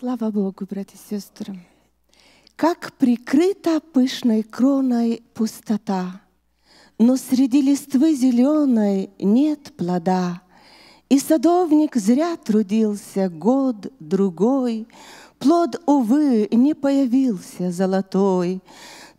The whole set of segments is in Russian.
Слава Богу, братья и сестры. Как прикрыта пышной кроной пустота, Но среди листвы зеленой нет плода. И садовник зря трудился год, другой, Плод, увы, не появился золотой.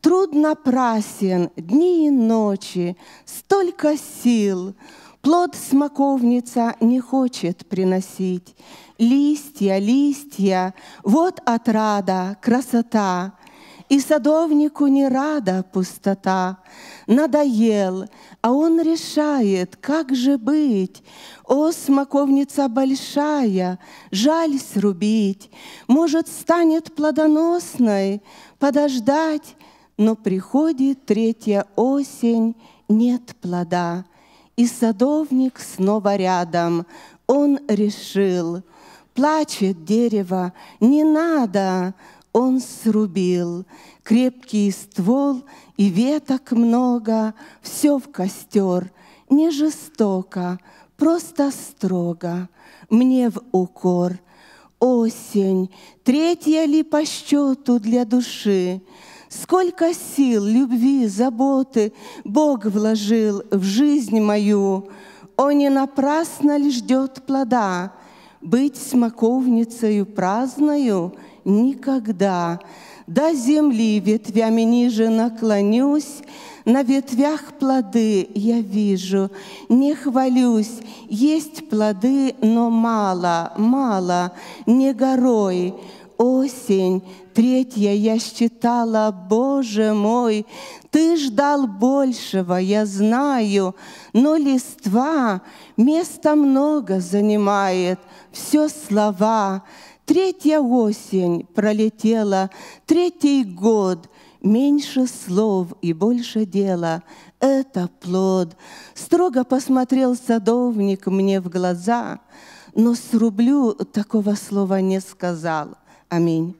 Трудно прасен дни и ночи, столько сил — Плод смоковница не хочет приносить. Листья, листья, вот отрада, красота. И садовнику не рада пустота. Надоел, а он решает, как же быть. О, смоковница большая, жаль срубить. Может, станет плодоносной, подождать. Но приходит третья осень, нет плода и садовник снова рядом. Он решил, плачет дерево, не надо, он срубил. Крепкий ствол и веток много, все в костер, не жестоко, просто строго, мне в укор. Осень, третья ли по счету для души, Сколько сил, любви, заботы Бог вложил в жизнь мою. Он не напрасно ли ждет плода Быть смоковницею праздною никогда. До земли ветвями ниже наклонюсь, на ветвях плоды я вижу, не хвалюсь, есть плоды, но мало, мало, не горой осень, третья я считала, Боже мой, Ты ждал большего, я знаю, но листва место много занимает, все слова. Третья осень пролетела, третий год, меньше слов и больше дела. Это плод. Строго посмотрел садовник мне в глаза, но срублю такого слова не сказал — I mean,